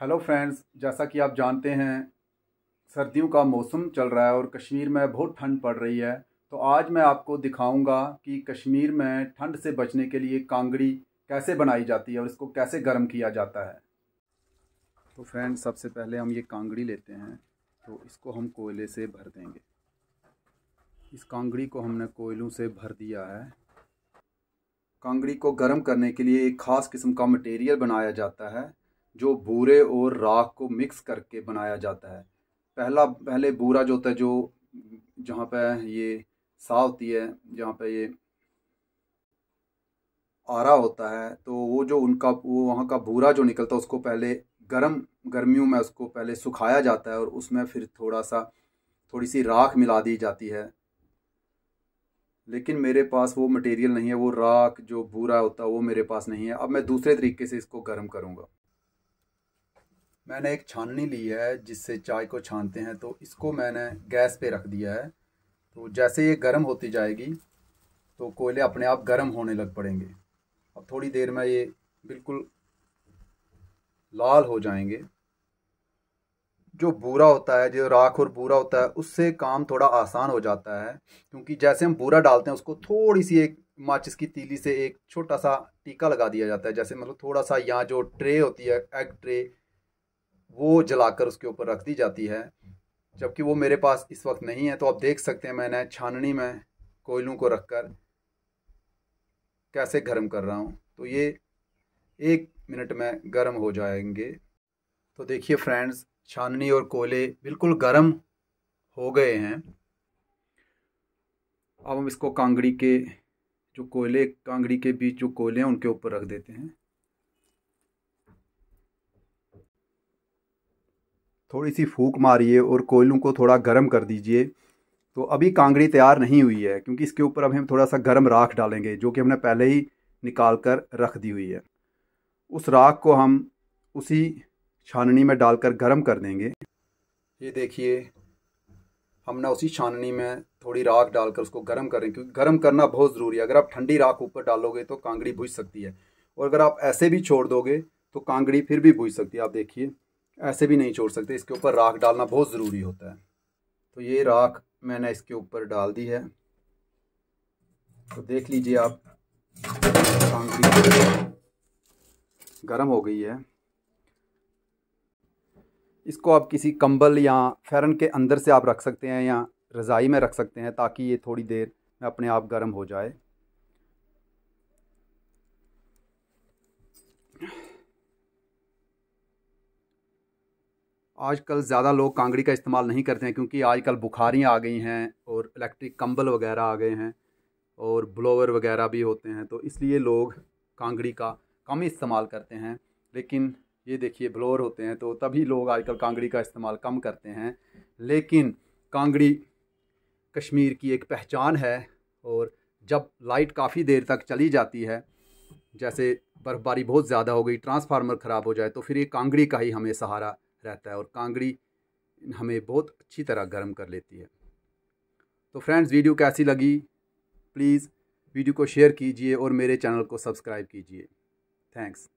hello friends जैसा कि आप जानते हैं सर्दियों का मौसम चल रहा है और कश्मीर में बहुत ठंड पड़ रही है तो आज मैं आपको दिखाऊंगा कि कश्मीर में ठंड से बचने के लिए कांगड़ी कैसे बनाई जाती है और इसको कैसे गर्म किया जाता है तो फ्रेंड्स सबसे पहले हम ये कांगड़ी लेते हैं तो इसको हम कोयले से भर देंगे इस कांगड़ी को हमने कोयलों से भर दिया है कांगड़ी को गर्म करने के लिए एक ख़ास किस्म का मटेरियल बनाया जाता है जो बूरे और राख को मिक्स करके बनाया जाता है पहला पहले बूरा जो होता है जो जहाँ पे ये सा होती है जहाँ पे ये आरा होता है तो वो जो उनका वो वहाँ का बूरा जो निकलता है उसको पहले गर्म गर्मियों में उसको पहले सुखाया जाता है और उसमें फिर थोड़ा सा थोड़ी सी राख मिला दी जाती है लेकिन मेरे पास वो मटेरियल नहीं है वो राख जो बूरा होता है वो मेरे पास नहीं है अब मैं दूसरे तरीके से इसको गर्म करूँगा मैंने एक छाननी ली है जिससे चाय को छानते हैं तो इसको मैंने गैस पे रख दिया है तो जैसे ये गर्म होती जाएगी तो कोयले अपने आप गर्म होने लग पड़ेंगे अब थोड़ी देर में ये बिल्कुल लाल हो जाएंगे जो बूरा होता है जो राख और बूरा होता है उससे काम थोड़ा आसान हो जाता है क्योंकि जैसे हम बूरा डालते हैं उसको थोड़ी सी एक माचिस की तीली से एक छोटा सा टीका लगा दिया जाता है जैसे मतलब थोड़ा सा यहाँ जो ट्रे होती है एग ट्रे वो जलाकर उसके ऊपर रख दी जाती है जबकि वो मेरे पास इस वक्त नहीं है तो आप देख सकते हैं मैंने छाननी में कोयलों को रखकर कैसे गर्म कर रहा हूँ तो ये एक मिनट में गर्म हो जाएंगे तो देखिए फ्रेंड्स छाननी और कोयले बिल्कुल गर्म हो गए हैं अब हम इसको कांगड़ी के जो कोयले कांगड़ी के बीच जो कोयले हैं उनके ऊपर रख देते हैं थोड़ी सी फूक मारिए और कोयलों को थोड़ा गर्म कर दीजिए तो अभी कांगड़ी तैयार नहीं हुई है क्योंकि इसके ऊपर अब हम थोड़ा सा गर्म राख डालेंगे जो कि हमने पहले ही निकाल कर रख दी हुई है उस राख को हम उसी छाननी में डालकर गर्म कर देंगे ये देखिए हमने उसी छाननी में थोड़ी राख डालकर उसको गर्म करें क्योंकि गर्म करना बहुत ज़रूरी है अगर आप ठंडी राख ऊपर डालोगे तो कांगड़ी भुज सकती है और अगर आप ऐसे भी छोड़ दोगे तो कांगड़ी फिर भी भुज सकती है आप देखिए ऐसे भी नहीं छोड़ सकते इसके ऊपर राख डालना बहुत ज़रूरी होता है तो ये राख मैंने इसके ऊपर डाल दी है तो देख लीजिए आप गर्म हो गई है इसको आप किसी कंबल या फ़ेरन के अंदर से आप रख सकते हैं या रज़ाई में रख सकते हैं ताकि ये थोड़ी देर में अपने आप गर्म हो जाए आजकल ज़्यादा लोग कांगड़ी का इस्तेमाल नहीं करते हैं क्योंकि आजकल बुखारियाँ आ गई हैं और इलेक्ट्रिक कंबल वगैरह आ गए हैं और ब्लोवर वगैरह भी होते हैं तो इसलिए लोग कांगड़ी का कम इस्तेमाल करते हैं लेकिन ये देखिए ब्लोअर होते हैं तो तभी लोग आजकल कांगड़ी का इस्तेमाल कम करते हैं लेकिन कांगड़ी कश्मीर की एक पहचान है और जब लाइट काफ़ी देर तक चली जाती है जैसे बर्फ़बारी बहुत ज़्यादा हो गई ट्रांसफार्मर ख़राब हो जाए तो फिर ये कांगड़ी का ही हमें सहारा रहता है और कांगड़ी हमें बहुत अच्छी तरह गर्म कर लेती है तो फ्रेंड्स वीडियो कैसी लगी प्लीज़ वीडियो को शेयर कीजिए और मेरे चैनल को सब्सक्राइब कीजिए थैंक्स